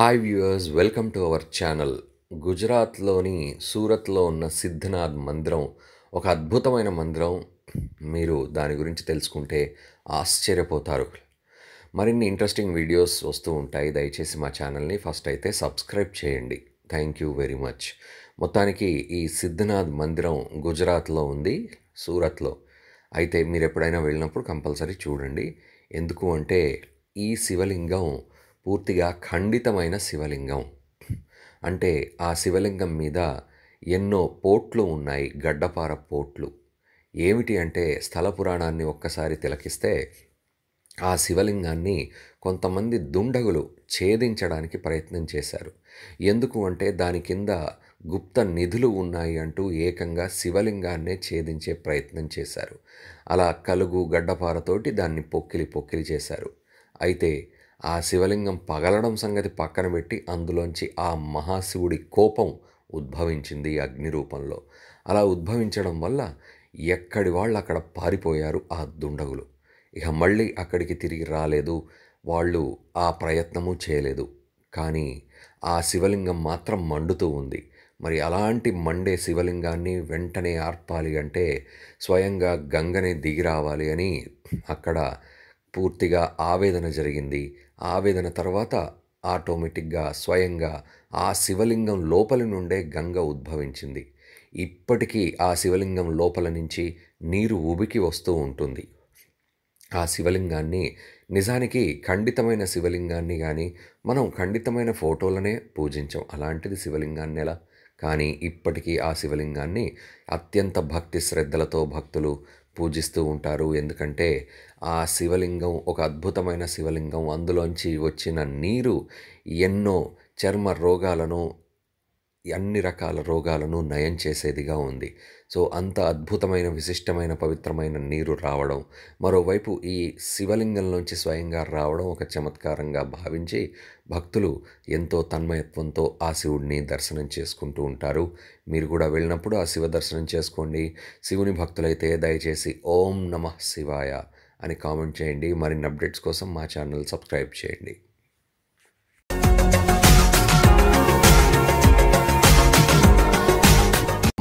hi viewers welcome to our channel గుజరాత్లోని సూరత్లో ఉన్న సిద్ధనాథ్ మందిరం ఒక అద్భుతమైన మందిరం మీరు దాని గురించి తెలుసుకుంటే ఆశ్చర్యపోతారు మరిన్ని ఇంట్రెస్టింగ్ వీడియోస్ వస్తూ ఉంటాయి దయచేసి మా ఛానల్ని ఫస్ట్ అయితే సబ్స్క్రైబ్ చేయండి థ్యాంక్ యూ వెరీ మచ్ మొత్తానికి ఈ సిద్ధనాథ్ మందిరం గుజరాత్లో ఉంది సూరత్లో అయితే మీరు ఎప్పుడైనా వెళ్ళినప్పుడు కంపల్సరీ చూడండి ఎందుకు అంటే ఈ శివలింగం పూర్తిగా ఖండితమైన శివలింగం అంటే ఆ శివలింగం మీద ఎన్నో పోట్లు ఉన్నాయి గడ్డపార పోట్లు ఏమిటి అంటే స్థల పురాణాన్ని ఒక్కసారి తిలకిస్తే ఆ శివలింగాన్ని కొంతమంది దుండగులు ఛేదించడానికి ప్రయత్నం చేశారు ఎందుకు అంటే దాని కింద గుప్త నిధులు ఉన్నాయి అంటూ ఏకంగా శివలింగాన్నే ఛేదించే ప్రయత్నం చేశారు అలా కలుగు గడ్డపారతోటి దాన్ని పొక్కిలి పొక్కిలి చేశారు అయితే ఆ శివలింగం పగలడం సంగతి పక్కన పెట్టి అందులోంచి ఆ మహాశివుడి కోపం ఉద్భవించింది అగ్ని రూపంలో అలా ఉద్భవించడం వల్ల ఎక్కడి వాళ్ళు అక్కడ పారిపోయారు ఆ దుండగులు ఇక మళ్ళీ అక్కడికి తిరిగి రాలేదు వాళ్ళు ఆ ప్రయత్నము చేయలేదు కానీ ఆ శివలింగం మాత్రం మండుతూ ఉంది మరి అలాంటి మండే శివలింగాన్ని వెంటనే ఆర్పాలి అంటే స్వయంగా గంగనే దిగి రావాలి అని అక్కడ పూర్తిగా ఆవేదన జరిగింది ఆవేదన తర్వాత ఆటోమేటిక్గా స్వయంగా ఆ శివలింగం లోపలి నుండే గంగ ఉద్భవించింది ఇప్పటికీ ఆ శివలింగం లోపల నుంచి నీరు ఉబికి వస్తూ ఉంటుంది ఆ శివలింగాన్ని నిజానికి ఖండితమైన శివలింగాన్ని కానీ మనం ఖండితమైన ఫోటోలనే పూజించాం అలాంటిది శివలింగాన్ని ఎలా కానీ ఇప్పటికీ ఆ శివలింగాన్ని అత్యంత భక్తి శ్రద్ధలతో భక్తులు పూజిస్తూ ఉంటారు ఎందుకంటే ఆ శివలింగం ఒక అద్భుతమైన శివలింగం అందులోంచి వచ్చిన నీరు ఎన్నో చర్మ రోగాలను అన్ని రకాల రోగాలను నయం చేసేదిగా ఉంది సో అంత అద్భుతమైన విశిష్టమైన పవిత్రమైన నీరు రావడం మరోవైపు ఈ శివలింగంలోంచి స్వయంగా రావడం ఒక చమత్కారంగా భావించి భక్తులు ఎంతో తన్మయత్వంతో ఆ శివుడిని దర్శనం చేసుకుంటూ ఉంటారు మీరు కూడా వెళ్ళినప్పుడు ఆ శివ దర్శనం చేసుకోండి శివుని భక్తులైతే దయచేసి ఓం నమః శివాయ అని కామెంట్ చేయండి మరిన్ని అప్డేట్స్ కోసం మా ఛానల్ సబ్స్క్రైబ్ చేయండి